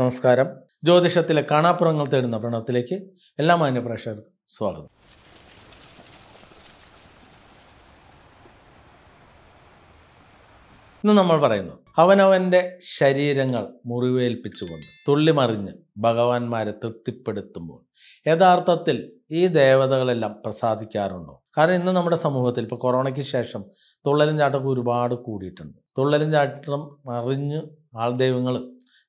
നമസ്കാരം ജ്യോതിഷത്തിലെ കാണാപ്പുറങ്ങൾ തേടുന്ന പ്രണവത്തിലേക്ക് എല്ലാ മാന്യ പ്രേക്ഷകർക്കും സ്വാഗതം ഇന്ന് നമ്മൾ പറയുന്നത് അവനവൻ്റെ ശരീരങ്ങൾ മുറിവേൽപ്പിച്ചുകൊണ്ട് തുള്ളിമറിഞ്ഞ് ഭഗവാന്മാരെ തൃപ്തിപ്പെടുത്തുമ്പോൾ യഥാർത്ഥത്തിൽ ഈ ദേവതകളെല്ലാം പ്രസാദിക്കാറുണ്ടോ കാരണം ഇന്ന് നമ്മുടെ സമൂഹത്തിൽ ഇപ്പോൾ കൊറോണയ്ക്ക് ശേഷം തുള്ളലും ചാട്ടമൊക്കെ ഒരുപാട് കൂടിയിട്ടുണ്ട് തുള്ളലും ചാട്ടം മറിഞ്ഞ് ദൈവങ്ങൾ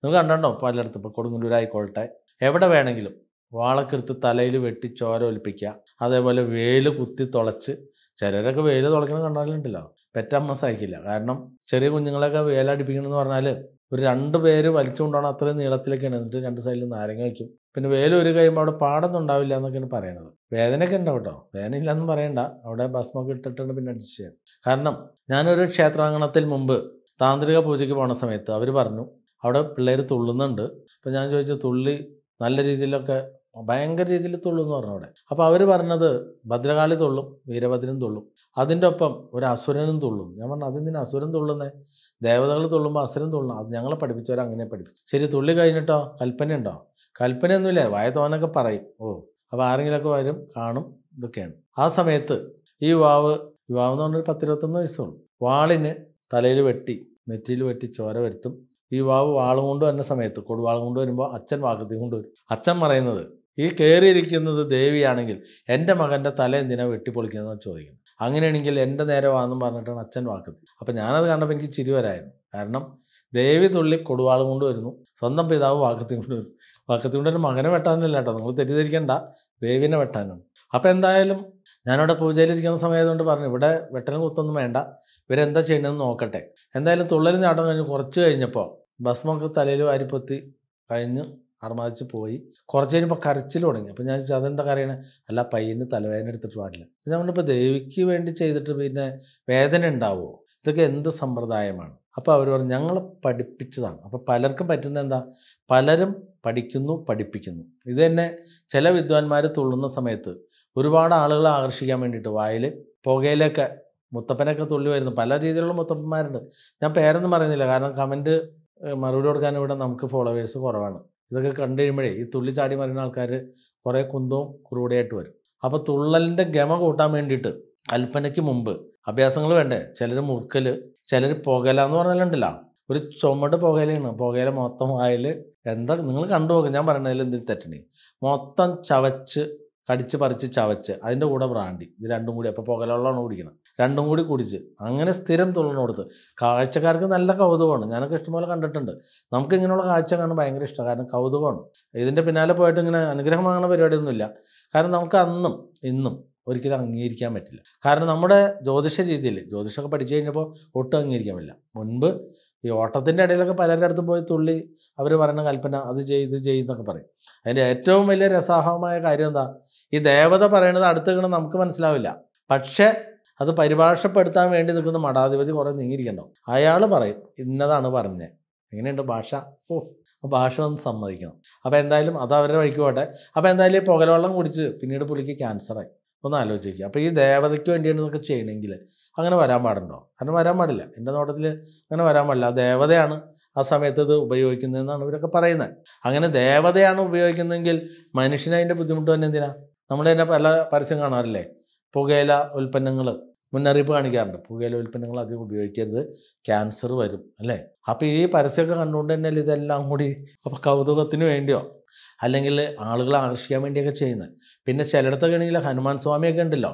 നിങ്ങൾ കണ്ടോ പലയിടത്തും ഇപ്പോൾ കൊടുങ്ങല്ലൂരായിക്കോട്ടെ എവിടെ വേണമെങ്കിലും വാളക്കെടുത്ത് തലയിൽ വെട്ടി ചോര ഒലിപ്പിക്കുക അതേപോലെ വേല് കുത്തി തുളച്ച് ചിലരൊക്കെ വേല് തുളയ്ക്കണം കണ്ടാലുണ്ടല്ലോ പെറ്റമ്മ സഹിക്കില്ല കാരണം ചെറിയ കുഞ്ഞുങ്ങളൊക്കെ വേലടിപ്പിക്കണമെന്ന് പറഞ്ഞാൽ ഒരു രണ്ട് പേര് വലിച്ചുകൊണ്ടാണ് അത്രയും നീളത്തിലേക്കാണ് എന്നിട്ട് രണ്ട് സൈഡിൽ നാരങ്ങ വയ്ക്കും പിന്നെ വേല ഒരു കഴിയുമ്പോൾ അവിടെ പാടൊന്നും ഉണ്ടാവില്ല എന്നൊക്കെയാണ് പറയണത് വേദനയൊക്കെ ഉണ്ടാവും കേട്ടോ വേദന ഇല്ലെന്ന് പറയണ്ട അവിടെ ഭസ്മൊക്കെ ഇട്ടിട്ടുണ്ട് പിന്നെ അടിച്ച് കാരണം ഞാനൊരു ക്ഷേത്രാങ്കണത്തിൽ മുമ്പ് താന്ത്രിക പൂജയ്ക്ക് പോണ സമയത്ത് അവർ പറഞ്ഞു അവിടെ പിള്ളേർ തുള്ളുന്നുണ്ട് അപ്പോൾ ഞാൻ ചോദിച്ചു തുള്ളി നല്ല രീതിയിലൊക്കെ ഭയങ്കര രീതിയിൽ തുള്ളു എന്ന് പറഞ്ഞു അവിടെ അപ്പോൾ അവർ പറഞ്ഞത് ഭദ്രകാളി തുള്ളും വീരഭദ്രനും തുള്ളും അതിൻ്റെ ഒപ്പം ഒരു അസുരനും തുള്ളും ഞാൻ പറഞ്ഞു അതെന്തിനാ അസുരൻ തുള്ളുന്നേ ദേവതകൾ തുള്ളുമ്പോൾ അസുരൻ തുള്ളണം അത് ഞങ്ങളെ പഠിപ്പിച്ചവരെ അങ്ങനെ പഠിപ്പിച്ചു ശരി തുള്ളി കഴിഞ്ഞിട്ടോ കൽപ്പന ഉണ്ടോ കൽപ്പനയൊന്നുമില്ല വായ പറയും ഓ അപ്പോൾ ആരെങ്കിലുമൊക്കെ വരും കാണും ഇതൊക്കെയാണ് ആ സമയത്ത് ഈ യുവാവ് യുവാവ് എന്ന് പറഞ്ഞൊരു പത്തിരുപത്തൊന്ന് വയസ്സുള്ളൂ വാളിന് തലയിൽ വെട്ടി നെറ്റിയിൽ വെട്ടി ചോര വരുത്തും ഈ വാവ് വാളും കൊണ്ട് വരുന്ന സമയത്ത് കൊടുവാളും കൊണ്ട് വരുമ്പോൾ അച്ഛൻ വാക്കത്തി കൊണ്ടുവരും അച്ഛൻ പറയുന്നത് ഈ കയറിയിരിക്കുന്നത് ദേവിയാണെങ്കിൽ എൻ്റെ മകൻ്റെ തല എന്തിനാണ് വെട്ടിപ്പൊളിക്കുന്നതെന്ന് ചോദിക്കുന്നു അങ്ങനെയാണെങ്കിൽ എൻ്റെ നേരെ വാന്നും പറഞ്ഞിട്ടാണ് അച്ഛൻ വാക്കത്തി അപ്പോൾ ഞാനത് കണ്ടപ്പോൾ എനിക്ക് ചിരിവരായിരുന്നു കാരണം ദേവി തുള്ളി കൊടുവാളും കൊണ്ട് വരുന്നു സ്വന്തം പിതാവ് വാക്കത്തി കൊണ്ട് വരും വാക്കത്തി കൊണ്ട് ഒരു മകനെ വെട്ടാനല്ല കേട്ടോ നിങ്ങൾ തെറ്റിദ്ധരിക്കേണ്ട ദേവിനെ വെട്ടാനാണ് അപ്പോൾ എന്തായാലും ഞാനവിടെ പൂജയിലിരിക്കുന്ന സമയത്തുകൊണ്ട് പറഞ്ഞു ഇവിടെ വെട്ടലും കുത്തൊന്നും വേണ്ട ഇവരെന്താ ചെയ്യണമെന്ന് നോക്കട്ടെ എന്തായാലും തുള്ളലും ചാട്ടം കഴിഞ്ഞ് കുറച്ച് കഴിഞ്ഞപ്പോൾ ഭസ്മൊക്കെ തലയിൽ വാരിപ്പൊത്തി കഴിഞ്ഞ് അർമാദിച്ച് പോയി കുറച്ച് കഴിഞ്ഞപ്പോൾ കരച്ചിൽ തുടങ്ങി അപ്പം ഞാൻ ചോദിച്ചത് അതെന്താ കറിയണേ അല്ല പയ്യന് തലവേദന എടുത്തിട്ട് പാടില്ല ഞാൻ പറഞ്ഞപ്പോൾ ദേവിക്ക് വേണ്ടി ചെയ്തിട്ട് പിന്നെ വേദന ഉണ്ടാവുമോ ഇതൊക്കെ എന്ത് സമ്പ്രദായമാണ് അപ്പോൾ അവർ പറഞ്ഞു ഞങ്ങൾ പഠിപ്പിച്ചതാണ് അപ്പോൾ പലർക്കും പറ്റുന്ന എന്താ പലരും പഠിക്കുന്നു പഠിപ്പിക്കുന്നു ഇത് തന്നെ ചില വിദ്വാൻമാർ തുള്ളുന്ന സമയത്ത് ഒരുപാട് ആളുകളെ ആകർഷിക്കാൻ വേണ്ടിയിട്ട് വായിൽ പുകയിലൊക്കെ മുത്തപ്പനൊക്കെ തുള്ളി വരുന്നു പല രീതിയിലുള്ള മുത്തപ്പന്മാരുണ്ട് ഞാൻ പേരൊന്നും പറയുന്നില്ല കാരണം കമൻറ്റ് മറുപടി കൊടുക്കാൻ ഇവിടെ നമുക്ക് ഫോളോവേഴ്സ് കുറവാണ് ഇതൊക്കെ കണ്ടു കഴിയുമ്പോഴേ ഈ തുള്ളി ചാടി മറിയുന്ന ആൾക്കാർ കുറേ കുന്തവും കുറുവടയായിട്ട് വരും അപ്പോൾ തുള്ളലിൻ്റെ ഗമ കൂട്ടാൻ വേണ്ടിയിട്ട് കൽപ്പനയ്ക്ക് മുമ്പ് അഭ്യാസങ്ങൾ വേണ്ടേ ചിലർ മുറുക്കൽ ചിലർ പുകല എന്ന് പറഞ്ഞാലുണ്ടല്ല ഒരു ചുമട് പുകയിലാണ് പുകയില മൊത്തം ആയിൽ എന്താ നിങ്ങൾ കണ്ടു നോക്കുക ഞാൻ പറയണതിൽ എന്തെങ്കിലും തെറ്റണി മൊത്തം ചവച്ച് കടിച്ച് പറിച്ച് ചവച്ച് അതിൻ്റെ കൂടെ ബ്രാണ്ടി ഇത് രണ്ടും കൂടി അപ്പോൾ പുകലവെള്ളമാണ് കുടിക്കണം രണ്ടും കൂടി കുടിച്ച് അങ്ങനെ സ്ഥിരം കൊടുത്ത് കാഴ്ചക്കാർക്ക് നല്ല കൗതുകമാണ് ഞാനൊക്കെ ഇഷ്ടംപോലെ കണ്ടിട്ടുണ്ട് നമുക്ക് ഇങ്ങനെയുള്ള കാഴ്ച കാണാൻ ഭയങ്കര ഇഷ്ടമാണ് കാരണം കൗതുകമാണ് ഇതിൻ്റെ പിന്നാലെ പോയിട്ട് ഇങ്ങനെ അനുഗ്രഹം പരിപാടിയൊന്നുമില്ല കാരണം നമുക്ക് അന്നും ഇന്നും ഒരിക്കലും അംഗീകരിക്കാൻ പറ്റില്ല കാരണം നമ്മുടെ ജ്യോതിഷ രീതിയിൽ ജ്യോതിഷമൊക്കെ പഠിച്ചു കഴിഞ്ഞപ്പോൾ ഒട്ടും അംഗീകരിക്കാൻ പറ്റില്ല മുൻപ് ഈ ഓട്ടത്തിൻ്റെ ഇടയിലൊക്കെ പലരുടെ അടുത്തും പോയി തുള്ളി അവർ പറയുന്ന കൽപ്പന അത് ചെയ്ത് ചെയ്യുന്നൊക്കെ പറയും അതിൻ്റെ ഏറ്റവും വലിയ രസാഹമായ കാര്യം എന്താ ഈ ദേവത പറയണത് അടുത്ത് നമുക്ക് മനസ്സിലാവില്ല പക്ഷേ അത് പരിഭാഷപ്പെടുത്താൻ വേണ്ടി നിൽക്കുന്ന മഠാധിപതി കുറേ നീങ്ങിയിരിക്കണ്ടാവും അയാൾ പറയും ഇന്നതാണ് പറഞ്ഞത് എങ്ങനെയുണ്ട് ഭാഷ ഓ ഭാഷ ഒന്ന് സമ്മതിക്കണം അപ്പോൾ എന്തായാലും അത് അവരുടെ വഴിക്ക് പോട്ടെ അപ്പോൾ എന്തായാലും ഈ പുകലവെള്ളം കുടിച്ച് പിന്നീട് പുള്ളിക്ക് ക്യാൻസറായി ഒന്ന് ആലോചിക്കുക അപ്പോൾ ഈ ദേവതയ്ക്ക് വേണ്ടിയാണ് ഇതൊക്കെ ചെയ്യണമെങ്കിൽ അങ്ങനെ വരാൻ പാടുണ്ടോ അങ്ങനെ വരാൻ പാടില്ല എൻ്റെ നോട്ടത്തിൽ അങ്ങനെ വരാൻ പാടില്ല ദേവതയാണ് ആ സമയത്ത് ഇത് ഉപയോഗിക്കുന്നതെന്നാണ് ഇവരൊക്കെ പറയുന്നത് അങ്ങനെ ദേവതയാണ് ഉപയോഗിക്കുന്നതെങ്കിൽ മനുഷ്യനതിൻ്റെ ബുദ്ധിമുട്ട് തന്നെ എന്തിനാണ് നമ്മൾ തന്നെ പല പരസ്യം കാണാറില്ലേ പുകയില ഉൽപ്പന്നങ്ങൾ മുന്നറിയിപ്പ് കാണിക്കാറുണ്ട് പുകയില ഉൽപ്പന്നങ്ങൾ അധികം ഉപയോഗിക്കരുത് ക്യാൻസർ വരും അല്ലേ അപ്പോൾ ഈ പരസ്യമൊക്കെ കണ്ടുകൊണ്ട് തന്നെ ഇതെല്ലാം കൂടി അപ്പോൾ കൗതുകത്തിന് വേണ്ടിയോ അല്ലെങ്കിൽ ആളുകളെ ആകർഷിക്കാൻ വേണ്ടിയൊക്കെ ചെയ്യുന്നത് പിന്നെ ചിലയിടത്തൊക്കെ ആണെങ്കിൽ ഹനുമാൻ സ്വാമിയൊക്കെ ഉണ്ടല്ലോ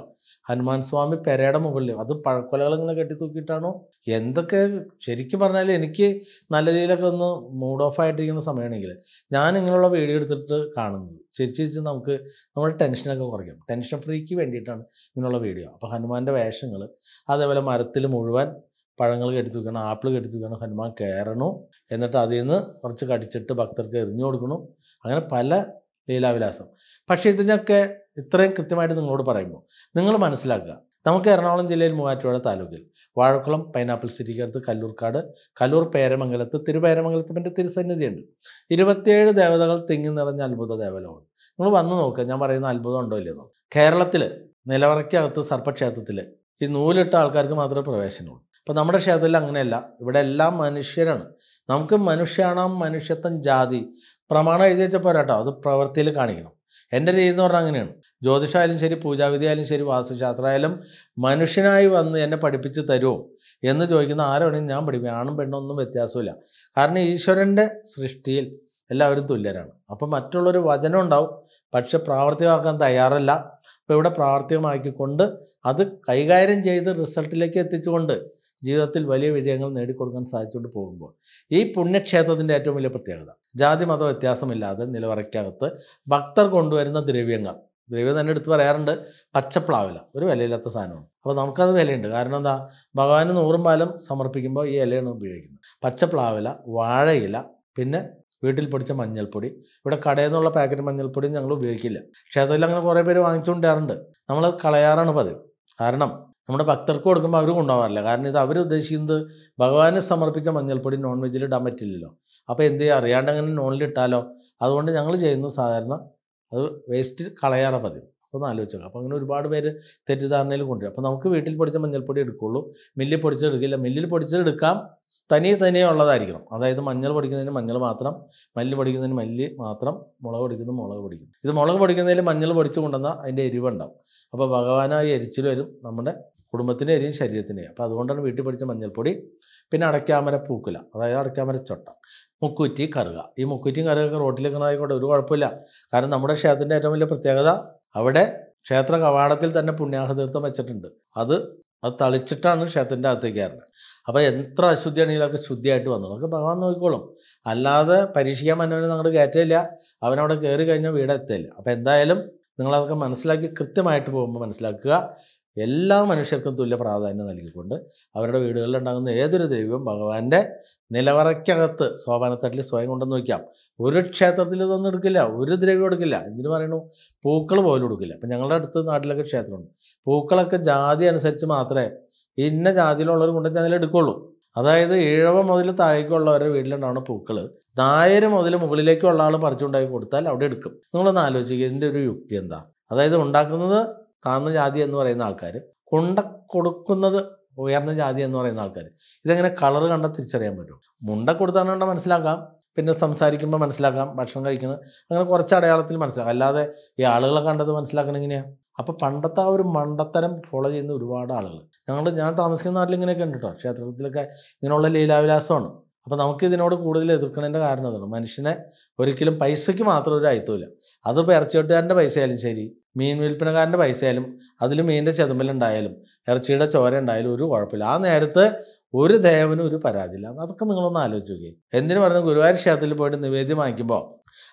ഹനുമാൻ സ്വാമി പെരയുടെ മുകളിൽ അത് പഴക്കൊലകൾ ഇങ്ങനെ കെട്ടി തൂക്കിയിട്ടാണോ എന്തൊക്കെ ശരിക്കും പറഞ്ഞാൽ എനിക്ക് നല്ല രീതിയിലൊക്കെ ഒന്ന് മൂഡ് ഓഫ് ആയിട്ടിരിക്കുന്ന സമയമാണെങ്കിൽ ഞാൻ ഇങ്ങനെയുള്ള വീഡിയോ എടുത്തിട്ട് കാണുന്നത് ചിരിച്ച് ചിരിച്ച് നമുക്ക് നമ്മുടെ ടെൻഷനൊക്കെ കുറയ്ക്കും ടെൻഷൻ ഫ്രീക്ക് വേണ്ടിയിട്ടാണ് ഇങ്ങനെയുള്ള വീഡിയോ അപ്പോൾ ഹനുമാൻ്റെ വേഷങ്ങൾ അതേപോലെ മരത്തിൽ മുഴുവൻ പഴങ്ങൾ കെട്ടി തൂക്കണം ആപ്പിൾ കെട്ടി തൂക്കണം ഹനുമാൻ കയറണു എന്നിട്ട് അതിൽ നിന്ന് കുറച്ച് കടിച്ചിട്ട് ഭക്തർക്ക് എറിഞ്ഞു കൊടുക്കണം അങ്ങനെ പല ലീലാവിലാസം പക്ഷേ ഇതിനൊക്കെ ഇത്രയും കൃത്യമായിട്ട് നിങ്ങളോട് പറയുമ്പോൾ നിങ്ങൾ മനസ്സിലാക്കുക നമുക്ക് എറണാകുളം ജില്ലയിൽ മൂവാറ്റുപുഴ താലൂക്കിൽ വാഴക്കുളം പൈനാപ്പിൾ സിറ്റിക്കടുത്ത് കല്ലൂർക്കാട് കല്ലൂർ പേരമംഗലത്ത് തിരുപേരമംഗലത്തിൻ്റെ തിരുസന്നിധിയുണ്ട് ഇരുപത്തിയേഴ് ദേവതകൾ തിങ്ങി നിറഞ്ഞ അത്ഭുത ദേവലമാണ് നിങ്ങൾ വന്ന് നോക്കുക ഞാൻ പറയുന്ന അത്ഭുതം ഉണ്ടോ ഇല്ലെന്നോ കേരളത്തിൽ നിലവറയ്ക്കകത്ത് സർപ്പക്ഷേത്രത്തിൽ ഈ നൂലിട്ട ആൾക്കാർക്ക് മാത്രമേ പ്രവേശനമുള്ളൂ അപ്പോൾ നമ്മുടെ ക്ഷേത്രത്തിൽ അങ്ങനെയല്ല ഇവിടെ എല്ലാം മനുഷ്യരാണ് നമുക്ക് മനുഷ്യണം മനുഷ്യത്വം ജാതി പ്രമാണം എഴുതി വെച്ച അത് പ്രവൃത്തിയിൽ കാണിക്കണം എൻ്റെ രീതി എന്ന് പറഞ്ഞാൽ അങ്ങനെയാണ് ജ്യോതിഷമായാലും ശരി പൂജാവിധിയായാലും ശരി വാസ്തുശാസ്ത്രമായാലും മനുഷ്യനായി വന്ന് എന്നെ പഠിപ്പിച്ച് തരുമോ എന്ന് ചോദിക്കുന്ന ആരാണെങ്കിലും ഞാൻ പഠിപ്പിക്കും ആണും പെണ്ണൊന്നും വ്യത്യാസമില്ല കാരണം ഈശ്വരൻ്റെ സൃഷ്ടിയിൽ എല്ലാവരും തുല്യരാണ് അപ്പം മറ്റുള്ളൊരു വചനം ഉണ്ടാവും പക്ഷെ പ്രാവർത്തികമാക്കാൻ തയ്യാറല്ല അപ്പോൾ ഇവിടെ പ്രാവർത്തികമാക്കിക്കൊണ്ട് അത് കൈകാര്യം ചെയ്ത് റിസൾട്ടിലേക്ക് എത്തിച്ചുകൊണ്ട് ജീവിതത്തിൽ വലിയ വിജയങ്ങൾ നേടിക്കൊടുക്കാൻ സാധിച്ചുകൊണ്ട് പോകുമ്പോൾ ഈ പുണ്യക്ഷേത്രത്തിൻ്റെ ഏറ്റവും വലിയ പ്രത്യേകത ജാതി മത വ്യത്യാസമില്ലാതെ നിലവറയ്ക്കകത്ത് ഭക്തർ കൊണ്ടുവരുന്ന ദ്രവ്യങ്ങൾ ദ്രവ്യം തന്നെ എടുത്ത് പറയാറുണ്ട് പച്ചപ്ലാവില ഒരു വിലയില്ലാത്ത സാധനമാണ് അപ്പോൾ നമുക്കത് വിലയുണ്ട് കാരണം എന്താ ഭഗവാന് നൂറും പാലം സമർപ്പിക്കുമ്പോൾ ഈ ഇലയാണ് ഉപയോഗിക്കുന്നത് പച്ചപ്ലാവില വാഴയില പിന്നെ വീട്ടിൽ പൊടിച്ച മഞ്ഞൾപ്പൊടി ഇവിടെ കടയിൽ നിന്നുള്ള പാക്കറ്റ് മഞ്ഞൾപ്പൊടി ഞങ്ങൾ ഉപയോഗിക്കില്ല ക്ഷേത്രത്തിൽ അങ്ങനെ കുറേ പേര് വാങ്ങിച്ചുകൊണ്ടിരാറുണ്ട് നമ്മളത് കളയാറാണ് പതിവ് കാരണം നമ്മുടെ ഭക്തർക്ക് കൊടുക്കുമ്പോൾ അവർ കൊണ്ടുപോകാറില്ല കാരണം ഇത് അവർ ഉദ്ദേശിക്കുന്നത് ഭഗവാന് സമർപ്പിച്ച മഞ്ഞൾപ്പൊടി നോൺ വെജിൽ ഇടാൻ പറ്റില്ലല്ലോ അപ്പോൾ എന്ത് ചെയ്യുക അറിയാണ്ട് അങ്ങനെ നോണിലിട്ടാലോ അതുകൊണ്ട് ഞങ്ങൾ ചെയ്യുന്ന സാധാരണ അത് വേസ്റ്റ് കളയാറ പതിവ് അപ്പോൾ ആലോചിച്ചു അപ്പോൾ അങ്ങനെ ഒരുപാട് പേര് തെറ്റിദ്ധാരണയിൽ കൊണ്ടുവരും അപ്പോൾ നമുക്ക് വീട്ടിൽ പൊടിച്ച മഞ്ഞൾപ്പൊടി എടുക്കുള്ളൂ മില്ലിൽ പൊടിച്ചെടുക്കില്ല മില്ലിൽ പൊടിച്ചെടുക്കാം തനി തനിയെ ഉള്ളതായിരിക്കണം അതായത് മഞ്ഞൾ പൊടിക്കുന്നതിന് മഞ്ഞൾ മാത്രം മല്ലി പൊടിക്കുന്നതിന് മല്ലി മാത്രം മുളക് പൊടിക്കുന്നത് മുളക് പൊടിക്കും ഇത് മുളക് പൊടിക്കുന്നതിൽ മഞ്ഞൾ പൊടിച്ച് കൊണ്ടുവന്നാൽ അതിൻ്റെ എരിവുണ്ടാവും അപ്പോൾ ഭഗവാനായി എരിച്ചിൽ വരും നമ്മുടെ കുടുംബത്തിൻ്റെ എരിയും ശരീരത്തിൻ്റെ അപ്പോൾ അതുകൊണ്ടാണ് വീട്ടിൽ പഠിച്ച മഞ്ഞൾപ്പൊടി പിന്നെ അടയ്ക്കാമര പൂക്കുല അതായത് അടയ്ക്കാമര ചൊട്ട മുക്കുറ്റി കറുക ഈ മുക്കുറ്റിയും കറുകൊക്കെ റോട്ടിലേക്ക് ആയിക്കോട്ടെ ഒരു കുഴപ്പമില്ല കാരണം നമ്മുടെ ക്ഷേത്രത്തിൻ്റെ ഏറ്റവും വലിയ പ്രത്യേകത അവിടെ ക്ഷേത്ര കവാടത്തിൽ തന്നെ പുണ്യാഹതീർത്ഥം വെച്ചിട്ടുണ്ട് അത് അത് തളിച്ചിട്ടാണ് ക്ഷേത്രത്തിൻ്റെ അകത്തേക്ക് കയറുന്നത് അപ്പോൾ എത്ര അശുദ്ധിയാണെങ്കിലും അതൊക്കെ ശുദ്ധിയായിട്ട് വന്നു നമുക്ക് ഭഗവാൻ നോക്കിക്കോളും അല്ലാതെ പരീക്ഷിക്കാൻ മന്നവനെ അങ്ങോട്ട് കയറ്റില്ല അവനവിടെ കയറി കഴിഞ്ഞാൽ വീട് എത്തില്ല അപ്പോൾ എന്തായാലും നിങ്ങളതൊക്കെ മനസ്സിലാക്കി കൃത്യമായിട്ട് പോകുമ്പോൾ മനസ്സിലാക്കുക എല്ലാ മനുഷ്യർക്കും തുല്യ പ്രാധാന്യം നൽകിക്കൊണ്ട് അവരുടെ വീടുകളിൽ ഉണ്ടാകുന്ന ഏതൊരു ദൈവം ഭഗവാന്റെ നിലവറയ്ക്കകത്ത് സോപാനത്തട്ടിൽ സ്വയം കൊണ്ടുവന്ന് വയ്ക്കാം ഒരു ക്ഷേത്രത്തിൽ ഇതൊന്നും എടുക്കില്ല ഒരു ദ്രവ്യം എടുക്കില്ല എന്തിനു പറയണു പൂക്കൾ പോലും എടുക്കില്ല അപ്പം ഞങ്ങളുടെ അടുത്ത് നാട്ടിലൊക്കെ ക്ഷേത്രമുണ്ട് പൂക്കളൊക്കെ ജാതി അനുസരിച്ച് മാത്രമേ ഇന്ന ജാതിയിലുള്ളവർ കൊണ്ട് എടുക്കുള്ളൂ അതായത് ഈഴവ മുതൽ താഴേക്കുള്ളവരുടെ വീട്ടിലുണ്ടാവുന്ന പൂക്കൾ നായർ മുതൽ മുകളിലേക്കുള്ള ആൾ പറിച്ചുണ്ടാക്കി കൊടുത്താൽ അവിടെ എടുക്കും നിങ്ങളൊന്ന് ആലോചിക്കുക ഇതിൻ്റെ ഒരു യുക്തി എന്താ അതായത് ഉണ്ടാക്കുന്നത് താഴ്ന്ന ജാതി എന്ന് പറയുന്ന ആൾക്കാർ കൊണ്ട കൊടുക്കുന്നത് ഉയർന്ന ജാതി എന്ന് പറയുന്ന ആൾക്കാർ ഇതെങ്ങനെ കളർ കണ്ട തിരിച്ചറിയാൻ പറ്റും മുണ്ട കൊടുത്താണ് കണ്ട മനസ്സിലാക്കാം പിന്നെ സംസാരിക്കുമ്പോൾ മനസ്സിലാക്കാം ഭക്ഷണം കഴിക്കുന്നത് അങ്ങനെ കുറച്ച് അടയാളത്തിൽ മനസ്സിലാക്കാം അല്ലാതെ ഈ ആളുകളെ കണ്ടത് മനസ്സിലാക്കണം എങ്ങനെയാണ് അപ്പോൾ പണ്ടത്തെ ആ ഒരു മണ്ടത്തരം ഫോളോ ചെയ്യുന്ന ഒരുപാട് ആളുകൾ ഞങ്ങൾ ഞാൻ താമസിക്കുന്ന നാട്ടിൽ ഇങ്ങനെയൊക്കെ ഉണ്ട് കേട്ടോ ക്ഷേത്രത്തിലൊക്കെ ഇങ്ങനെയുള്ള ലീലാവിലാസമാണ് അപ്പോൾ നമുക്ക് ഇതിനോട് കൂടുതൽ എതിർക്കണതിൻ്റെ കാരണം അതാണ് മനുഷ്യനെ ഒരിക്കലും പൈസയ്ക്ക് മാത്രം ഒരു അയത്തുമില്ല അതിപ്പോൾ ഇറച്ചിയോട്ടുകാരൻ്റെ പൈസ ആയാലും ശരി മീൻ വിൽപ്പനക്കാരൻ്റെ ആയാലും അതിൽ മീനിൻ്റെ ചെതുമ്പലുണ്ടായാലും ഇറച്ചിയുടെ ചോര ഉണ്ടായാലും ഒരു കുഴപ്പമില്ല ആ നേരത്ത് ഒരു ദേവനും ഒരു പരാതിയില്ല അതൊക്കെ നിങ്ങളൊന്ന് ആലോചിച്ച് നോക്കി എന്തിനു പറഞ്ഞു ഗുരുവായൂർ ക്ഷേത്രത്തിൽ പോയിട്ട് നിവേദ്യം വാങ്ങിക്കുമ്പോൾ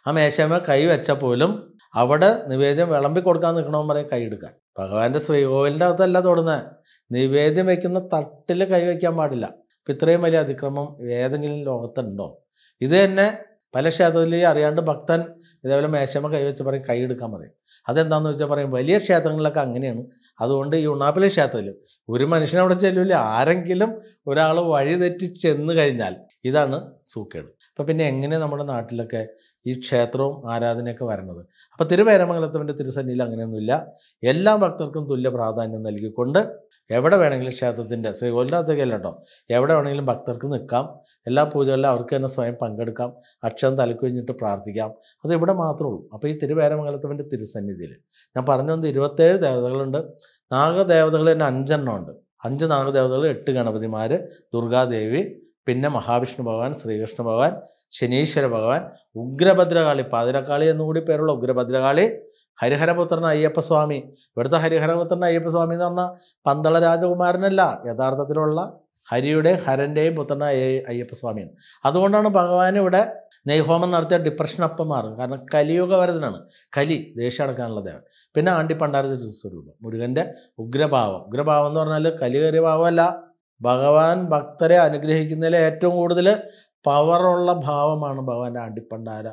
ആ മേശമ്മ കൈ വെച്ച പോലും അവിടെ നിവേദ്യം വിളമ്പി കൊടുക്കാൻ നിൽക്കണമെന്ന് പറയും കൈ എടുക്കാൻ ഭഗവാന്റെ ശ്രീകോവിലിൻ്റെ അകത്തല്ല തുടങ്ങുന്നത് നിവേദ്യം വയ്ക്കുന്ന തട്ടിൽ കൈ വയ്ക്കാൻ പാടില്ല അപ്പം ഇത്രയും വലിയ അതിക്രമം ഏതെങ്കിലും ലോകത്തുണ്ടോ ഇത് തന്നെ പല ക്ഷേത്രത്തിൽ അറിയാണ്ട് ഭക്തൻ ഇതേപോലെ മേശമ കൈവച്ച് പറയും കൈ എടുക്കാൻ പറയും അതെന്താണെന്ന് വെച്ചാൽ പറയും വലിയ ക്ഷേത്രങ്ങളിലൊക്കെ അങ്ങനെയാണ് അതുകൊണ്ട് ഈ ഉണ്ണാപ്പിലെ ക്ഷേത്രത്തിൽ ഒരു മനുഷ്യൻ അവിടെ ആരെങ്കിലും ഒരാൾ വഴി തെറ്റി ചെന്ന് കഴിഞ്ഞാൽ ഇതാണ് സൂക്കേട് അപ്പം പിന്നെ എങ്ങനെ നമ്മുടെ നാട്ടിലൊക്കെ ഈ ക്ഷേത്രവും ആരാധനയൊക്കെ വരണത് അപ്പോൾ തിരുവേരമംഗലത്തവൻ്റെ തിരുസന്നിയിൽ അങ്ങനെയൊന്നുമില്ല എല്ലാ ഭക്തർക്കും തുല്യ പ്രാധാന്യം നൽകിക്കൊണ്ട് എവിടെ വേണമെങ്കിലും ക്ഷേത്രത്തിൻ്റെ ശ്രീകോലിനകത്തേക്കല്ല കേട്ടോ എവിടെ വേണമെങ്കിലും ഭക്തർക്ക് നിൽക്കാം എല്ലാ പൂജകളിലും അവർക്ക് തന്നെ സ്വയം പങ്കെടുക്കാം അക്ഷരം തലക്കുഴിഞ്ഞിട്ട് പ്രാർത്ഥിക്കാം അത് ഇവിടെ മാത്രമേ ഉള്ളൂ അപ്പോൾ ഈ തിരുവേരമംഗലത്തവൻ്റെ തിരുസന്നിധിയിൽ ഞാൻ പറഞ്ഞു വന്ന് ഇരുപത്തേഴ് ദേവതകളുണ്ട് നാഗദേവതകൾ തന്നെ അഞ്ചെണ്ണം ഉണ്ട് അഞ്ച് നാഗദേവതകൾ എട്ട് ഗണപതിമാർ ദുർഗാദേവി പിന്നെ മഹാവിഷ്ണു ഭഗവാൻ ശ്രീകൃഷ്ണ ഭഗവാൻ ശനീശ്വര ഭഗവാൻ ഉഗ്രഭദ്രകാളി പാതിരക്കാളി എന്നുകൂടി പേരുള്ള ഉഗ്രഭദ്രകാളി ഹരിഹരപുത്രൻ അയ്യപ്പസ്വാമി ഇവിടുത്തെ ഹരിഹരപുത്രൻ അയ്യപ്പസ്വാമി എന്ന് പറഞ്ഞാൽ പന്തള രാജകുമാരനല്ല യഥാർത്ഥത്തിലുള്ള ഹരിയുടെ ഹരൻ്റെയും പുത്രനായ അയ്യപ്പസ്വാമിയാണ് അതുകൊണ്ടാണ് ഭഗവാൻ ഇവിടെ നെയ്ഹോമം നടത്തിയ ഡിപ്രഷൻ അപ്പം മാറും കാരണം കലിയുഗ വരതനാണ് കലി ദേഷ്യം അടക്കാനുള്ള ദേവൻ പിന്നെ ആണ്ടി പണ്ടാരത്തി സ്വരൂപം മുരുകൻ്റെ ഉഗ്രഭാവം ഉഗ്രഭാവം എന്ന് പറഞ്ഞാൽ കലികേറിയ ഭാവമല്ല ഭഗവാൻ ഭക്തരെ അനുഗ്രഹിക്കുന്നതിൽ ഏറ്റവും കൂടുതൽ പവറുള്ള ഭാവമാണ് ഭഗവാന്റെ അടിപ്പണ്ടാര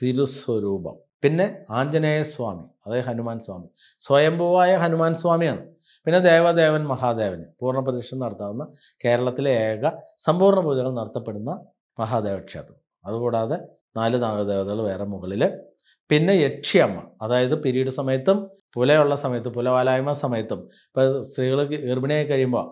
തിരുസ്വരൂപം പിന്നെ ആഞ്ജനേയ സ്വാമി അതായത് ഹനുമാൻ സ്വാമി സ്വയംഭുവായ ഹനുമാൻ സ്വാമിയാണ് പിന്നെ ദേവദേവൻ മഹാദേവന് പൂർണ്ണ പ്രദക്ഷിണം നടത്താവുന്ന കേരളത്തിലെ ഏക സമ്പൂർണ്ണ പൂജകൾ നടത്തപ്പെടുന്ന മഹാദേവ ക്ഷേത്രം അതുകൂടാതെ നാല് നാഗദേവതകൾ വേറെ മുകളിൽ പിന്നെ യക്ഷിയമ്മ അതായത് പീരീഡ് സമയത്തും പുലയുള്ള സമയത്തും പുലവാലായ്മ സമയത്തും ഇപ്പോൾ സ്ത്രീകൾ ഗർഭിണിയായി കഴിയുമ്പോൾ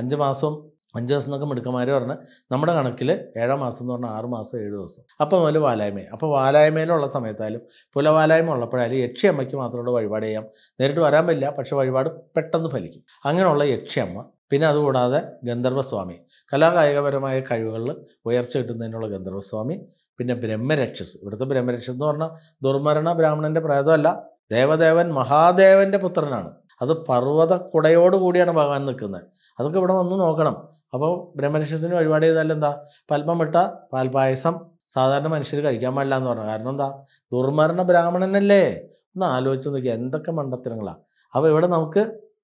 അഞ്ച് മാസം അഞ്ച് ദിവസം എന്നൊക്കെ മിടുക്കന്മാർ പറഞ്ഞാൽ നമ്മുടെ കണക്കിൽ ഏഴാം മാസം എന്ന് പറഞ്ഞാൽ ആറ് മാസം ഏഴ് ദിവസം അപ്പോൾ അതുപോലെ വാലായ്മ അപ്പോൾ വാലായ്മയിലുള്ള സമയത്തായാലും പുലവാലായ്മ ഉള്ളപ്പോഴായാലും യക്ഷിയമ്മയ്ക്ക് മാത്രമുള്ള വഴിപാട് ചെയ്യാം നേരിട്ട് വരാൻ പറ്റില്ല പക്ഷേ വഴിപാട് പെട്ടെന്ന് ഫലിക്കും അങ്ങനെയുള്ള യക്ഷിയമ്മ പിന്നെ അതുകൂടാതെ ഗന്ധർവസ്വാമി കലാകായികപരമായ കഴിവുകളിൽ ഉയർച്ച കിട്ടുന്നതിനുള്ള ഗന്ധർവസ്വാമി പിന്നെ ബ്രഹ്മരക്ഷസ് ഇവിടുത്തെ ബ്രഹ്മരക്ഷസ് എന്ന് പറഞ്ഞാൽ ദുർമരണ ബ്രാഹ്മണൻ്റെ പ്രേതമല്ല ദേവദേവൻ മഹാദേവൻ്റെ പുത്രനാണ് അത് പർവ്വത കുടയോട് കൂടിയാണ് ഭഗവാൻ നിൽക്കുന്നത് അതൊക്കെ ഇവിടെ വന്ന് നോക്കണം അപ്പോൾ ബ്രഹ്മരക്ഷസിന് വഴിപാട് ചെയ്താൽ എന്താ പൽപ്പം വിട്ട പാൽപായസം സാധാരണ മനുഷ്യർ കഴിക്കാൻ പാടില്ല എന്ന് പറഞ്ഞു കാരണം എന്താ ദുർമരണ ബ്രാഹ്മണനല്ലേ ഒന്ന് ആലോചിച്ച് നോക്കുക എന്തൊക്കെ മണ്ടത്തരങ്ങളാണ് അപ്പോൾ ഇവിടെ നമുക്ക്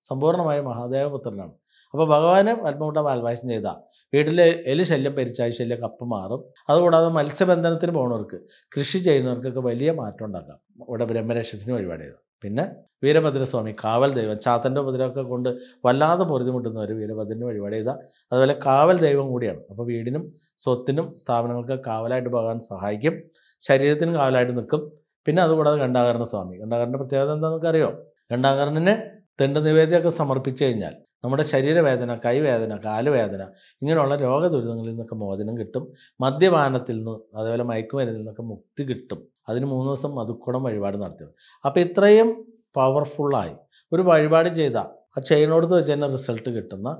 സമ്പൂർണ്ണമായ മഹാദേവപുത്രനാണ് അപ്പോൾ ഭഗവാന് പത്മമുട്ട പാൽപായസം ചെയ്താൽ വീട്ടിൽ എലി ശല്യം പെരിച്ചാഴ് ശല്യം കപ്പ് മാറും അതുകൂടാതെ മത്സ്യബന്ധനത്തിന് പോകുന്നവർക്ക് കൃഷി ചെയ്യുന്നവർക്കൊക്കെ വലിയ മാറ്റം ഉണ്ടാക്കാം ഇവിടെ ബ്രഹ്മരക്ഷസിന് വഴിപാട് ചെയ്താൽ പിന്നെ വീരഭദ്രസ്വാമി കാവൽ ദൈവം ചാത്തൻ്റെ ഉപദ്രവമൊക്കെ കൊണ്ട് വല്ലാതെ പൊരുതിമുട്ടുന്നവർ വീരഭദ്രൻ്റെ വഴിപാട് ചെയ്ത അതുപോലെ കാവൽ ദൈവം കൂടിയാണ് അപ്പോൾ വീടിനും സ്വത്തിനും സ്ഥാപനങ്ങൾക്ക് കാവലായിട്ട് പോകാൻ സഹായിക്കും ശരീരത്തിനും കാവലായിട്ട് നിൽക്കും പിന്നെ അതുകൂടാതെ ഖണ്ഡാകരണ സ്വാമി ഖണ്ഡാകരണ പ്രത്യേകത എന്താണെന്നൊക്കെ അറിയോ ഖണ്ഡാകരണന് തെണ്ട് നിവേദ്യമൊക്കെ സമർപ്പിച്ചു കഴിഞ്ഞാൽ നമ്മുടെ ശരീരവേദന കൈവേദന കാലുവേദന ഇങ്ങനെയുള്ള രോഗദുരിതങ്ങളിൽ നിന്നൊക്കെ മോചനം കിട്ടും മദ്യപാനത്തിൽ നിന്ന് അതേപോലെ മയക്കുമരുന്നിൽ നിന്നൊക്കെ മുക്തി കിട്ടും അതിന് മൂന്ന് ദിവസം മധുക്കുടം വഴിപാട് നടത്തിയത് അപ്പോൾ ഇത്രയും പവർഫുള്ളായി ഒരു വഴിപാട് ചെയ്ത ആ ചെയിനോടത്ത് വെച്ച് തന്നെ റിസൾട്ട് കിട്ടുന്ന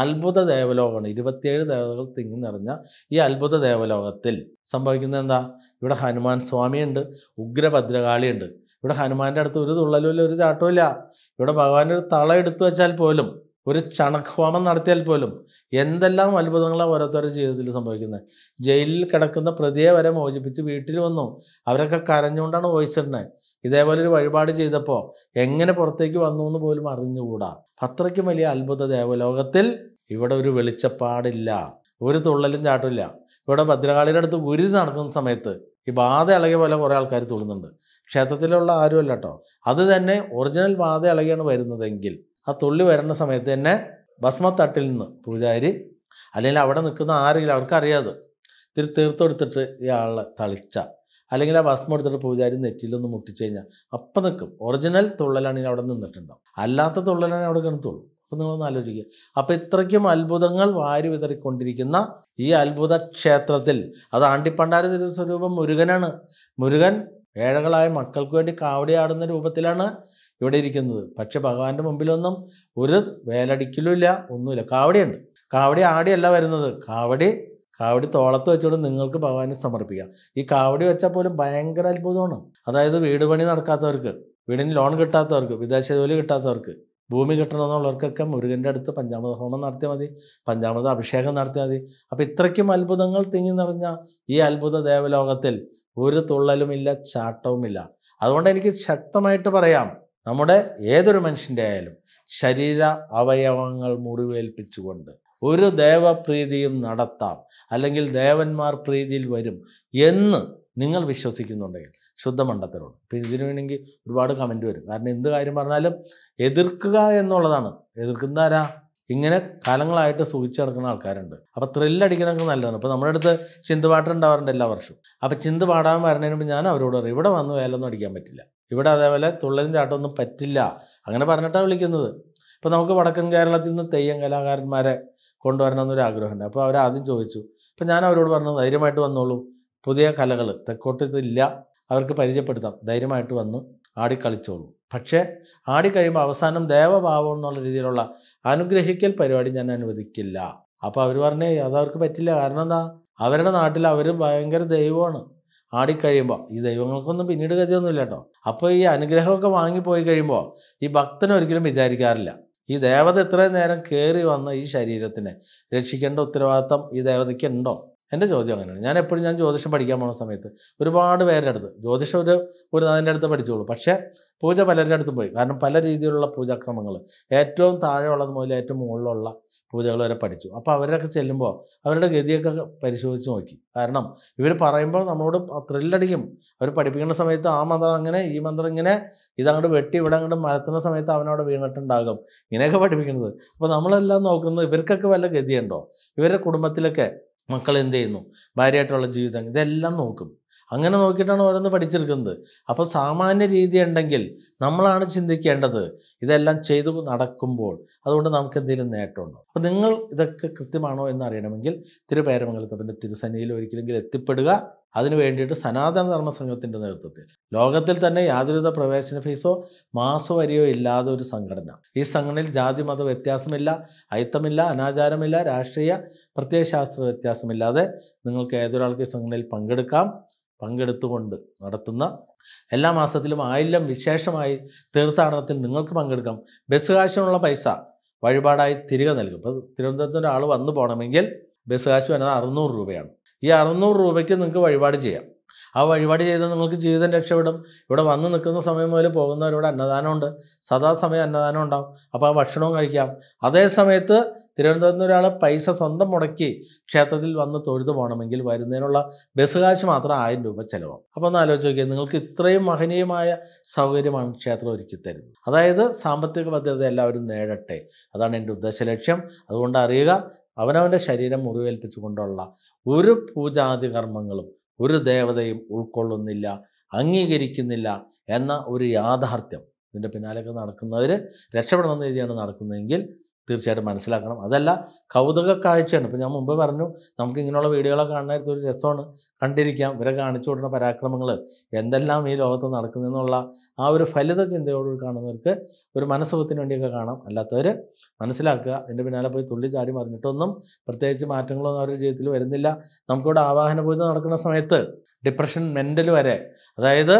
അത്ഭുത ദേവലോകമാണ് ഇരുപത്തിയേഴ് ദേവതകൾ തിങ്ങി നിറഞ്ഞ ഈ അത്ഭുത ദേവലോകത്തിൽ സംഭവിക്കുന്നത് എന്താ ഇവിടെ ഹനുമാൻ സ്വാമിയുണ്ട് ഉഗ്രഭദ്രകാളിയുണ്ട് ഇവിടെ ഹനുമാൻ്റെ അടുത്ത് ഒരു തുള്ളലുമില്ല ഒരു ചാട്ടവും ഇവിടെ ഭഗവാൻ ഒരു തള എടുത്തു വെച്ചാൽ പോലും ഒരു ചണക്വാമം നടത്തിയാൽ പോലും എന്തെല്ലാം അത്ഭുതങ്ങളാണ് ഓരോരുത്തരുടെ ജീവിതത്തിൽ സംഭവിക്കുന്നത് ജയിലിൽ കിടക്കുന്ന പ്രതിയെ വരെ മോചിപ്പിച്ച് വീട്ടിൽ വന്നു അവരൊക്കെ കരഞ്ഞുകൊണ്ടാണ് വോയിച്ചിരുന്നത് ഇതേപോലെ ഒരു വഴിപാട് ചെയ്തപ്പോൾ എങ്ങനെ പുറത്തേക്ക് വന്നു എന്ന് പോലും അറിഞ്ഞുകൂടാ അത്രയ്ക്കും വലിയ അത്ഭുത ദേവലോകത്തിൽ ഇവിടെ ഒരു വെളിച്ചപ്പാടില്ല ഒരു തുള്ളലും ചാട്ടില്ല ഇവിടെ ഭദ്രകാളിയുടെ അടുത്ത് ഗുരുതി നടക്കുന്ന സമയത്ത് ഈ ബാധ ഇളകിയ പോലെ കുറേ ആൾക്കാർ തുള്ളുന്നുണ്ട് ക്ഷേത്രത്തിലുള്ള ആരുമല്ല കേട്ടോ അത് തന്നെ ഒറിജിനൽ ബാധ ഇളകിയാണ് വരുന്നതെങ്കിൽ ആ തുള്ളി വരേണ്ട സമയത്ത് തന്നെ ഭസ്മത്തട്ടിൽ നിന്ന് പൂജാരി അല്ലെങ്കിൽ അവിടെ നിൽക്കുന്ന ആരെങ്കിലും അവർക്കറിയാതെ ഇത്തിരി തീർത്തെടുത്തിട്ട് ഇയാളെ തളിച്ച അല്ലെങ്കിൽ ആ ഭസ്മം എടുത്തിട്ട് പൂജാരി നെറ്റിയിലൊന്ന് മുട്ടിച്ചു കഴിഞ്ഞാൽ അപ്പം നിൽക്കും ഒറിജിനൽ തുള്ളലാണെങ്കിൽ അവിടെ നിന്നിട്ടുണ്ടാവും അല്ലാത്ത തുള്ളലാണെങ്കിൽ അവിടെ കിടത്തുള്ളൂ അപ്പം നിങ്ങളൊന്ന് ആലോചിക്കുക അപ്പം ഇത്രയ്ക്കും അത്ഭുതങ്ങൾ വാരി വിതറിക്കൊണ്ടിരിക്കുന്ന ഈ അത്ഭുത ക്ഷേത്രത്തിൽ അത് ആണ്ടിപ്പണ്ടാര സ്വരൂപം മുരുകനാണ് മുരുകൻ ഏഴകളായ മക്കൾക്ക് വേണ്ടി കാവടിയാടുന്ന രൂപത്തിലാണ് ഇവിടെ ഇരിക്കുന്നത് പക്ഷെ ഭഗവാന്റെ മുമ്പിലൊന്നും ഒരു വേലടിക്കലുമില്ല ഒന്നുമില്ല കാവടിയുണ്ട് കാവടി ആടിയല്ല വരുന്നത് കാവടി കാവടി തോളത്ത് വെച്ചുകൊണ്ട് നിങ്ങൾക്ക് ഭഗവാനെ സമർപ്പിക്കാം ഈ കാവടി വെച്ചാൽ പോലും ഭയങ്കര അത്ഭുതമാണ് അതായത് വീട് പണി നടക്കാത്തവർക്ക് വീടിന് ലോൺ കിട്ടാത്തവർക്ക് വിദേശ ജോലി കിട്ടാത്തവർക്ക് ഭൂമി കിട്ടണമെന്നുള്ളവർക്കൊക്കെ മുരുകൻ്റെ അടുത്ത് പഞ്ചാമൃത ഹോമം നടത്തിയാൽ മതി പഞ്ചാമൃത അഭിഷേകം നടത്തിയാൽ മതി അപ്പോൾ ഇത്രയ്ക്കും അത്ഭുതങ്ങൾ തിങ്ങി നിറഞ്ഞ ഈ അത്ഭുത ദേവലോകത്തിൽ ഒരു തുള്ളലുമില്ല ചാട്ടവുമില്ല അതുകൊണ്ട് എനിക്ക് ശക്തമായിട്ട് പറയാം നമ്മുടെ ഏതൊരു മനുഷ്യൻ്റെ ആയാലും ശരീര അവയവങ്ങൾ മുറിവേൽപ്പിച്ചുകൊണ്ട് ഒരു ദേവപ്രീതിയും നടത്താം അല്ലെങ്കിൽ ദേവന്മാർ പ്രീതിയിൽ വരും എന്ന് നിങ്ങൾ വിശ്വസിക്കുന്നുണ്ടെങ്കിൽ ശുദ്ധമണ്ഡത്തിലുണ്ട് അപ്പോൾ ഇതിനു വേണമെങ്കിൽ ഒരുപാട് കമൻറ്റ് വരും കാരണം എന്ത് കാര്യം പറഞ്ഞാലും എതിർക്കുക എന്നുള്ളതാണ് എതിർക്കുന്ന ആരാ ഇങ്ങനെ കാലങ്ങളായിട്ട് സൂചിച്ച് നടക്കുന്ന ആൾക്കാരുണ്ട് അപ്പോൾ ത്രില്ലടിക്കണമൊക്കെ നല്ലതാണ് അപ്പോൾ നമ്മുടെ അടുത്ത് ചിന്ത പാട്ടുണ്ടാവാറുണ്ട് എല്ലാ വർഷവും അപ്പോൾ ചിന്ത പാടാൻ വരണതിന് മുമ്പ് ഞാൻ അവരോട് ഇവിടെ വന്ന് വേലൊന്നും അടിക്കാൻ പറ്റില്ല ഇവിടെ അതേപോലെ തുള്ളലും ചാട്ടമൊന്നും പറ്റില്ല അങ്ങനെ പറഞ്ഞിട്ടാണ് വിളിക്കുന്നത് ഇപ്പോൾ നമുക്ക് വടക്കൻ കേരളത്തിൽ നിന്ന് തെയ്യം കലാകാരന്മാരെ കൊണ്ടുവരണമെന്നൊരു ആഗ്രഹമുണ്ട് അപ്പോൾ അവർ ആദ്യം ചോദിച്ചു അപ്പോൾ ഞാൻ അവരോട് പറഞ്ഞു ധൈര്യമായിട്ട് വന്നോളൂ പുതിയ കലകൾ തെക്കോട്ടില്ല അവർക്ക് പരിചയപ്പെടുത്താം ധൈര്യമായിട്ട് വന്ന് ആടിക്കളിച്ചോളൂ പക്ഷേ ആടിക്കഴിയുമ്പോൾ അവസാനം ദേവഭാവം എന്നുള്ള രീതിയിലുള്ള അനുഗ്രഹിക്കൽ പരിപാടി ഞാൻ അനുവദിക്കില്ല അപ്പോൾ അവർ പറഞ്ഞേ അത് അവർക്ക് പറ്റില്ല കാരണം എന്താ അവരുടെ നാട്ടിൽ അവർ ഭയങ്കര ദൈവമാണ് ആടിക്കഴിയുമ്പോൾ ഈ ദൈവങ്ങൾക്കൊന്നും പിന്നീട് ഗതിയൊന്നുമില്ല കേട്ടോ അപ്പോൾ ഈ അനുഗ്രഹമൊക്കെ വാങ്ങിപ്പോയി കഴിയുമ്പോൾ ഈ ഒരിക്കലും വിചാരിക്കാറില്ല ഈ ദേവത ഇത്രയും നേരം കയറി വന്ന ഈ ശരീരത്തിനെ രക്ഷിക്കേണ്ട ഉത്തരവാദിത്തം ഈ ദേവതയ്ക്ക് ഉണ്ടോ എൻ്റെ ചോദ്യം അങ്ങനെയാണ് ഞാൻ എപ്പോഴും ഞാൻ ജ്യോതിഷം പഠിക്കാൻ പോകുന്ന സമയത്ത് ഒരുപാട് പേരുടെ അടുത്ത് ജ്യോതിഷം ഒരു ഒരു നാഥിൻ്റെ അടുത്ത് പഠിച്ചോളൂ പക്ഷേ പൂജ പലരുടെ അടുത്തും പോയി കാരണം പല രീതിയിലുള്ള പൂജാക്രമങ്ങൾ ഏറ്റവും താഴെയുള്ളത് മുതൽ ഏറ്റവും മുകളിലുള്ള പൂജകൾ വരെ പഠിച്ചു അപ്പോൾ അവരൊക്കെ ചെല്ലുമ്പോൾ അവരുടെ ഗതിയൊക്കെ പരിശോധിച്ച് നോക്കി കാരണം ഇവർ പറയുമ്പോൾ നമ്മളോട് ത്രില്ലടിക്കും അവർ പഠിപ്പിക്കുന്ന സമയത്ത് ആ മന്ത്രം അങ്ങനെ ഈ മന്ത്രം ഇങ്ങനെ ഇതങ്ങോട്ട് വെട്ടി ഇവിടെ അങ്ങോട്ട് മരത്തുന്ന സമയത്ത് അവനവിടെ വീണിട്ടുണ്ടാകും ഇങ്ങനെയൊക്കെ പഠിപ്പിക്കുന്നത് അപ്പോൾ നമ്മളെല്ലാം നോക്കുന്നത് ഇവർക്കൊക്കെ വല്ല ഗതിയുണ്ടോ ഇവരുടെ കുടുംബത്തിലൊക്കെ മക്കൾ എന്ത് ചെയ്യുന്നു ഭാര്യയായിട്ടുള്ള ജീവിതം ഇതെല്ലാം നോക്കും അങ്ങനെ നോക്കിയിട്ടാണ് ഓരോന്ന് പഠിച്ചെടുക്കുന്നത് അപ്പോൾ സാമാന്യ രീതി ഉണ്ടെങ്കിൽ നമ്മളാണ് ചിന്തിക്കേണ്ടത് ഇതെല്ലാം ചെയ്തു നടക്കുമ്പോൾ അതുകൊണ്ട് നമുക്ക് എന്തെങ്കിലും നേട്ടമുണ്ടോ അപ്പോൾ നിങ്ങൾ ഇതൊക്കെ കൃത്യമാണോ എന്ന് അറിയണമെങ്കിൽ പിന്നെ തിരുസന്നിയിൽ ഒരിക്കലെങ്കിലും എത്തിപ്പെടുക അതിനു വേണ്ടിയിട്ട് സനാതന ധർമ്മ സംഘത്തിൻ്റെ നേതൃത്വത്തിൽ ലോകത്തിൽ തന്നെ യാതൊരുവിധ പ്രവേശന ഫീസോ മാസോ വരിയോ ഇല്ലാതെ ഒരു സംഘടന ഈ സംഘടനയിൽ ജാതി മത വ്യത്യാസമില്ല അയിത്തമില്ല അനാചാരമില്ല രാഷ്ട്രീയ പ്രത്യയശാസ്ത്ര വ്യത്യാസമില്ലാതെ നിങ്ങൾക്ക് ഏതൊരാൾക്ക് ഈ സംഘടനയിൽ പങ്കെടുക്കാം പങ്കെടുത്തുകൊണ്ട് നടത്തുന്ന എല്ലാ മാസത്തിലും ആയില്ലം വിശേഷമായി തീർത്ഥാടനത്തിൽ നിങ്ങൾക്ക് പങ്കെടുക്കാം ബസ് കാശിനുള്ള പൈസ വഴിപാടായി തിരികെ നൽകും ഇപ്പോൾ തിരുവനന്തപുരത്ത് ഒരാൾ വന്നു പോകണമെങ്കിൽ ബസ് കാശ് വരുന്നത് അറുന്നൂറ് രൂപയാണ് ഈ അറുന്നൂറ് രൂപയ്ക്ക് നിങ്ങൾക്ക് വഴിപാട് ചെയ്യാം ആ വഴിപാട് ചെയ്ത് നിങ്ങൾക്ക് ജീവിതം രക്ഷപ്പെടും ഇവിടെ വന്ന് നിൽക്കുന്ന സമയം മുതൽ പോകുന്നവരിവിടെ അന്നദാനമുണ്ട് സദാസമയം അന്നദാനം ഉണ്ടാവും അപ്പോൾ ആ ഭക്ഷണവും കഴിക്കാം അതേ സമയത്ത് തിരുവനന്തപുരത്ത് നിന്ന് ഒരാൾ പൈസ സ്വന്തം മുടക്കി ക്ഷേത്രത്തിൽ വന്ന് തൊഴുതു പോകണമെങ്കിൽ വരുന്നതിനുള്ള ബസ് കാശ് മാത്രം ആയിരം രൂപ ചിലവാകും അപ്പോൾ ഒന്ന് ആലോചിച്ച് നോക്കിയാൽ നിങ്ങൾക്ക് ഇത്രയും മഹനീയമായ സൗകര്യമാണ് ക്ഷേത്രം ഒരുക്കി തരുന്നത് അതായത് സാമ്പത്തിക ഭദ്രത എല്ലാവരും നേടട്ടെ അതാണ് എൻ്റെ ഉദ്ദേശ ലക്ഷ്യം അതുകൊണ്ട് അറിയുക അവനവൻ്റെ ശരീരം മുറിവേൽപ്പിച്ചുകൊണ്ടുള്ള ഒരു പൂജാതി കർമ്മങ്ങളും ഒരു ദേവതയും ഉൾക്കൊള്ളുന്നില്ല അംഗീകരിക്കുന്നില്ല എന്ന ഒരു യാഥാർത്ഥ്യം ഇതിൻ്റെ പിന്നാലെയൊക്കെ നടക്കുന്നവർ രക്ഷപ്പെടണം രീതിയാണ് നടക്കുന്നതെങ്കിൽ തീർച്ചയായിട്ടും മനസ്സിലാക്കണം അതല്ല കൗതുക കാഴ്ചയാണ് ഇപ്പം ഞാൻ മുമ്പ് പറഞ്ഞു നമുക്ക് ഇങ്ങനെയുള്ള വീഡിയോകളൊക്കെ കാണാൻ ഒരു രസമാണ് കണ്ടിരിക്കാം ഇവരെ കാണിച്ചു കൊടുക്കുന്ന പരാക്രമങ്ങൾ എന്തെല്ലാം ഈ ലോകത്ത് നടക്കുന്നതെന്നുള്ള ആ ഒരു ഫലിത ചിന്തയോടുകൂടി കാണുന്നവർക്ക് ഒരു മനസ്സുഖത്തിന് വേണ്ടിയൊക്കെ കാണാം അല്ലാത്തവർ മനസ്സിലാക്കുക അതിൻ്റെ പിന്നാലെ പോയി തുള്ളി ചാടി മറിഞ്ഞിട്ടൊന്നും പ്രത്യേകിച്ച് മാറ്റങ്ങളൊന്നും അവരുടെ ജീവിതത്തിൽ വരുന്നില്ല നമുക്കിവിടെ ആവാഹന പൂജ നടക്കുന്ന സമയത്ത് ഡിപ്രഷൻ മെൻ്റൽ വരെ അതായത്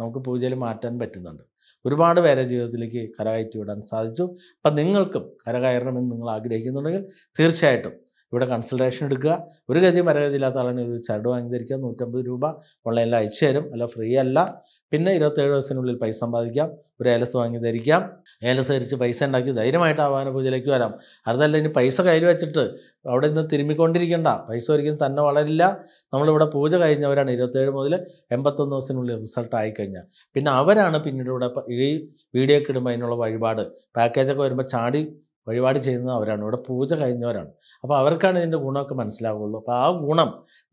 നമുക്ക് പൂജയിൽ മാറ്റാൻ പറ്റുന്നുണ്ട് ഒരുപാട് പേരെ ജീവിതത്തിലേക്ക് കരകയറ്റി വിടാൻ സാധിച്ചു അപ്പം നിങ്ങൾക്കും കരകയറണമെന്ന് നിങ്ങൾ ആഗ്രഹിക്കുന്നുണ്ടെങ്കിൽ തീർച്ചയായിട്ടും ഇവിടെ കൺസൾട്ടേഷൻ എടുക്കുക ഒരു ഗതി മരഗതിയില്ലാത്ത ആളാണെങ്കിൽ ഒരു ചരട് വാങ്ങി ധരിക്കുക നൂറ്റമ്പത് രൂപ ഓൺലൈനിൽ അയച്ചു തരും അല്ല ഫ്രീ അല്ല പിന്നെ ഇരുപത്തേഴ് ദിവസത്തിനുള്ളിൽ പൈസ സമ്പാദിക്കാം ഒരു ഏലസ് വാങ്ങി ധരിക്കാം ഏലസ് ധരിച്ച് പൈസ ഉണ്ടാക്കി ധൈര്യമായിട്ട് ആവാന പൂജയിലേക്ക് വരാം അതല്ല ഇനി പൈസ കയ്യിൽ വെച്ചിട്ട് അവിടെ നിന്ന് തിരുമ്മിക്കൊണ്ടിരിക്കേണ്ട പൈസ ഒരിക്കലും തന്നെ വളരില്ല നമ്മളിവിടെ പൂജ കഴിഞ്ഞവരാണ് ഇരുപത്തേഴ് മുതൽ എൺപത്തൊന്ന് ദിവസത്തിനുള്ളിൽ റിസൾട്ട് ആയിക്കഴിഞ്ഞാൽ പിന്നെ അവരാണ് പിന്നീട് ഇവിടെ ഈ വീഡിയോ ഒക്കെ ഇടുമ്പോൾ അതിനുള്ള വഴിപാട് പാക്കേജൊക്കെ വരുമ്പോൾ ചാടി വഴിപാട് ചെയ്യുന്നത് അവരാണ് ഇവിടെ പൂജ കഴിഞ്ഞവരാണ് അപ്പോൾ അവർക്കാണ് ഇതിൻ്റെ ഗുണമൊക്കെ മനസ്സിലാവുള്ളൂ അപ്പോൾ ആ ഗുണം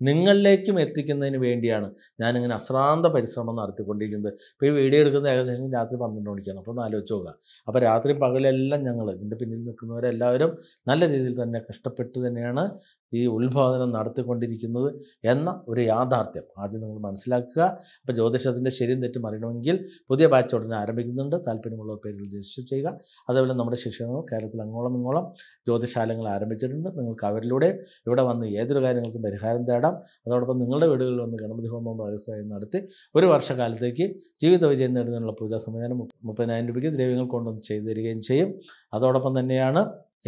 നിങ്ങളിലേക്കും എത്തിക്കുന്നതിന് വേണ്ടിയാണ് ഞാനിങ്ങനെ അശ്രാന്ത പരിശ്രമം നടത്തിക്കൊണ്ടിരിക്കുന്നത് ഇപ്പോൾ ഈ വീഡിയോ എടുക്കുന്ന ഏകദേശം രാത്രി പന്ത്രണ്ട് മണിക്കാണ് അപ്പോൾ ഒന്ന് ആലോചിച്ച് നോക്കുക അപ്പോൾ രാത്രി പകലെല്ലാം ഞങ്ങൾ ഇതിൻ്റെ പിന്നിൽ നിൽക്കുന്നവരെല്ലാവരും നല്ല രീതിയിൽ തന്നെ കഷ്ടപ്പെട്ട് തന്നെയാണ് ഈ ഉത്ബോധനം നടത്തിക്കൊണ്ടിരിക്കുന്നത് എന്ന ഒരു യാഥാർത്ഥ്യം ആദ്യം നിങ്ങൾ മനസ്സിലാക്കുക അപ്പോൾ ജ്യോതിഷത്തിൻ്റെ ശരിയും തെറ്റും അറിയണമെങ്കിൽ പുതിയ ബാച്ച് ഉടനെ ആരംഭിക്കുന്നുണ്ട് താല്പര്യമുള്ള പേരിൽ രജിസ്റ്റർ ചെയ്യുക അതേപോലെ നമ്മുടെ ശിക്ഷകങ്ങൾ കേരളത്തിൽ അങ്ങോളം ഇങ്ങോളം ജ്യോതിശാലങ്ങൾ ആരംഭിച്ചിട്ടുണ്ട് നിങ്ങൾക്ക് അവരിലൂടെ ഇവിടെ വന്ന് ഏതൊരു കാര്യങ്ങൾക്കും പരിഹാരം തേടാം അതോടൊപ്പം നിങ്ങളുടെ വീടുകളിൽ വന്ന് ഗണപതി ഹോമം വ്യവസായം നടത്തി ഒരു വർഷകാലത്തേക്ക് ജീവിത വിജയം നേടുന്നതിനുള്ള പൂജാ സംവിധാനം മുപ്പതിനായിരം രൂപയ്ക്ക് ദ്രവ്യങ്ങൾ കൊണ്ടുവന്ന് ചെയ്തു തരികയും ചെയ്യും അതോടൊപ്പം തന്നെയാണ്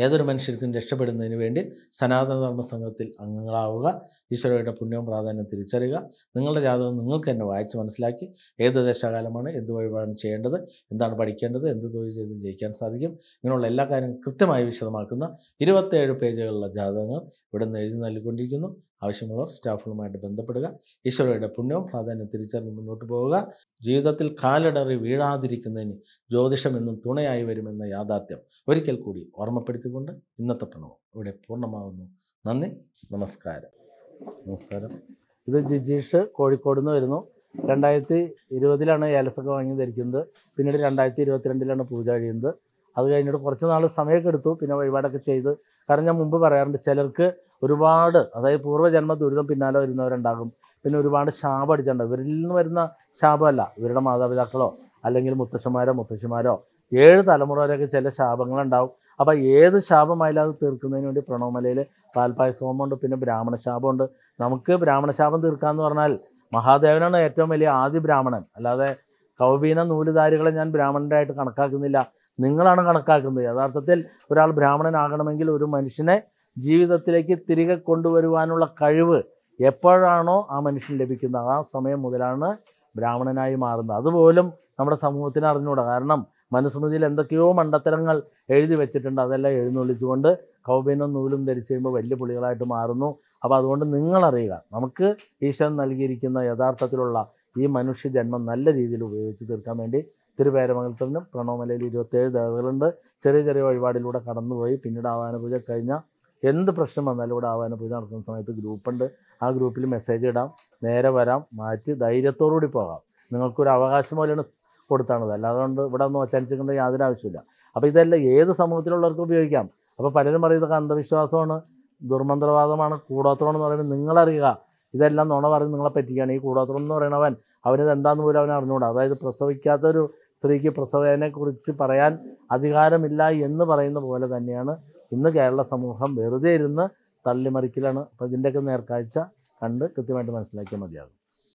ഏതൊരു മനുഷ്യർക്കും രക്ഷപ്പെടുന്നതിന് വേണ്ടി സനാതനധർമ്മ സംഘത്തിൽ അംഗങ്ങളാവുക ഈശ്വരയുടെ പുണ്യവും പ്രാധാന്യം തിരിച്ചറിയുക നിങ്ങളുടെ ജാതകം നിങ്ങൾക്ക് തന്നെ വായിച്ച് മനസ്സിലാക്കി ഏത് ദശാകാലമാണ് എന്ത് വഴിപാടാണ് ചെയ്യേണ്ടത് എന്താണ് പഠിക്കേണ്ടത് എന്ത് തൊഴിൽ ചെയ്ത് ജയിക്കാൻ സാധിക്കും ഇങ്ങനെയുള്ള എല്ലാ കാര്യങ്ങളും കൃത്യമായി വിശദമാക്കുന്ന ഇരുപത്തേഴ് പേജുകളുള്ള ജാതകങ്ങൾ ഇവിടെ നിന്ന് എഴുതി നൽകിക്കൊണ്ടിരിക്കുന്നു ആവശ്യമുള്ളവർ സ്റ്റാഫുകളുമായിട്ട് ബന്ധപ്പെടുക ഈശ്വരയുടെ പുണ്യവും പ്രാധാന്യം തിരിച്ചറിഞ്ഞ് മുന്നോട്ട് പോവുക ജീവിതത്തിൽ കാലിടറി വീഴാതിരിക്കുന്നതിന് ജ്യോതിഷം എന്നും തുണയായി വരുമെന്ന യാഥാർത്ഥ്യം ഒരിക്കൽ കൂടി ഓർമ്മപ്പെടുത്തിക്കൊണ്ട് ഇന്നത്തെ പ്രണവം ഇവിടെ പൂർണ്ണമാകുന്നു നന്ദി നമസ്കാരം നമസ്കാരം ഇത് ജിജീഷ് കോഴിക്കോട് നിന്ന് വരുന്നു രണ്ടായിരത്തി ഇരുപതിലാണ് ഏലസൊക്കെ വാങ്ങി ധരിക്കുന്നത് പിന്നീട് രണ്ടായിരത്തി ഇരുപത്തിരണ്ടിലാണ് പൂജ കഴിയുന്നത് അത് കഴിഞ്ഞിട്ട് കുറച്ച് നാൾ സമയമൊക്കെ എടുത്തു പിന്നെ വഴിപാടൊക്കെ ചെയ്ത് കാരണം ഞാൻ മുമ്പ് പറയാറുണ്ട് ചിലർക്ക് ഒരുപാട് അതായത് പൂർവ്വജന്മ ദുരിതം പിന്നാലെ വരുന്നവരുണ്ടാകും പിന്നെ ഒരുപാട് ശാപം അടിച്ചിട്ടുണ്ട് ഇവരിൽ നിന്ന് വരുന്ന ശാപമല്ല ഇവരുടെ മാതാപിതാക്കളോ അല്ലെങ്കിൽ മുത്തശ്ശന്മാരോ മുത്തശ്ശിമാരോ ഏഴ് തലമുറ വരെയൊക്കെ ചില ശാപങ്ങളുണ്ടാവും അപ്പോൾ ഏത് ശാപമായാലും അത് തീർക്കുന്നതിന് വേണ്ടി പ്രണവമലയിൽ സോമുണ്ട് പിന്നെ ബ്രാഹ്മണ ശാപമുണ്ട് നമുക്ക് ബ്രാഹ്മണ ശാപം തീർക്കാമെന്ന് പറഞ്ഞാൽ മഹാദേവനാണ് ഏറ്റവും വലിയ ആദ്യ ബ്രാഹ്മണൻ അല്ലാതെ കൗബീന നൂലുധാരികളെ ഞാൻ ആയിട്ട് കണക്കാക്കുന്നില്ല നിങ്ങളാണ് കണക്കാക്കുന്നത് യഥാർത്ഥത്തിൽ ഒരാൾ ബ്രാഹ്മണനാകണമെങ്കിൽ ഒരു മനുഷ്യനെ ജീവിതത്തിലേക്ക് തിരികെ കൊണ്ടുവരുവാനുള്ള കഴിവ് എപ്പോഴാണോ ആ മനുഷ്യൻ ലഭിക്കുന്നത് ആ സമയം മുതലാണ് ബ്രാഹ്മണനായി മാറുന്നത് അതുപോലും നമ്മുടെ സമൂഹത്തിന് അറിഞ്ഞുകൂടാ കാരണം മനുസ്മൃതിയിൽ എന്തൊക്കെയോ മണ്ടത്തരങ്ങൾ എഴുതി വെച്ചിട്ടുണ്ട് അതെല്ലാം എഴുന്നൊള്ളിച്ചുകൊണ്ട് കൗബിനും നൂലും ധരിച്ചു കഴിയുമ്പോൾ വലിയ പുളികളായിട്ട് മാറുന്നു അപ്പോൾ അതുകൊണ്ട് നിങ്ങളറിയുക നമുക്ക് ഈശ്വരൻ നൽകിയിരിക്കുന്ന യഥാർത്ഥത്തിലുള്ള ഈ മനുഷ്യ ജന്മം നല്ല രീതിയിൽ ഉപയോഗിച്ച് തീർക്കാൻ വേണ്ടി തിരുപേരമംഗലത്തിനും പ്രണവമലയിൽ ഇരുപത്തേഴ് ദേവതകളുണ്ട് ചെറിയ ചെറിയ വഴിപാടിലൂടെ കടന്നുപോയി പിന്നീട് ആവാന പൂജ കഴിഞ്ഞ എന്ത് പ്രശ്നം വന്നാലും ഇവിടെ ആവാന പൂജ നടത്തുന്ന സമയത്ത് ഗ്രൂപ്പുണ്ട് ആ ഗ്രൂപ്പിൽ മെസ്സേജ് ഇടാം നേരെ വരാം മാറ്റി ധൈര്യത്തോടുകൂടി പോകാം നിങ്ങൾക്കൊരു അവകാശം പോലെയാണ് കൊടുത്താണത് അല്ലാതെ കൊണ്ട് ഇവിടെ ഒന്നും ഒച്ചനിച്ചിട്ടുണ്ട് യാതൊരു ആവശ്യമില്ല അപ്പോൾ ഇതെല്ലാം ഏത് സമൂഹത്തിലുള്ളവർക്കും ഉപയോഗിക്കാം അപ്പോൾ പലരും പറയും ഇതൊക്കെ അന്ധവിശ്വാസമാണ് ദുർമന്ത്രവാദമാണ് കൂടാത്തോളം എന്ന് പറയുന്നത് നിങ്ങളറിയുക ഇതെല്ലാം നുണ പറഞ്ഞ് നിങ്ങളെ പറ്റിക്കുകയാണ് ഈ കൂടാത്തോളം എന്ന് പറയുന്നവൻ അവനത് എന്താണെന്ന് പോലും അവൻ അറിഞ്ഞുകൂടാ അതായത് പ്രസവിക്കാത്തൊരു സ്ത്രീക്ക് പ്രസവേനെക്കുറിച്ച് പറയാൻ അധികാരമില്ല എന്ന് പറയുന്ന പോലെ തന്നെയാണ് ഇന്ന് കേരള സമൂഹം വെറുതെ ഇരുന്ന് തള്ളിമറിക്കലാണ് അപ്പോൾ ഇതിൻ്റെയൊക്കെ നേർക്കാഴ്ച കണ്ട് കൃത്യമായിട്ട് മനസ്സിലാക്കിയാൽ മതിയാകും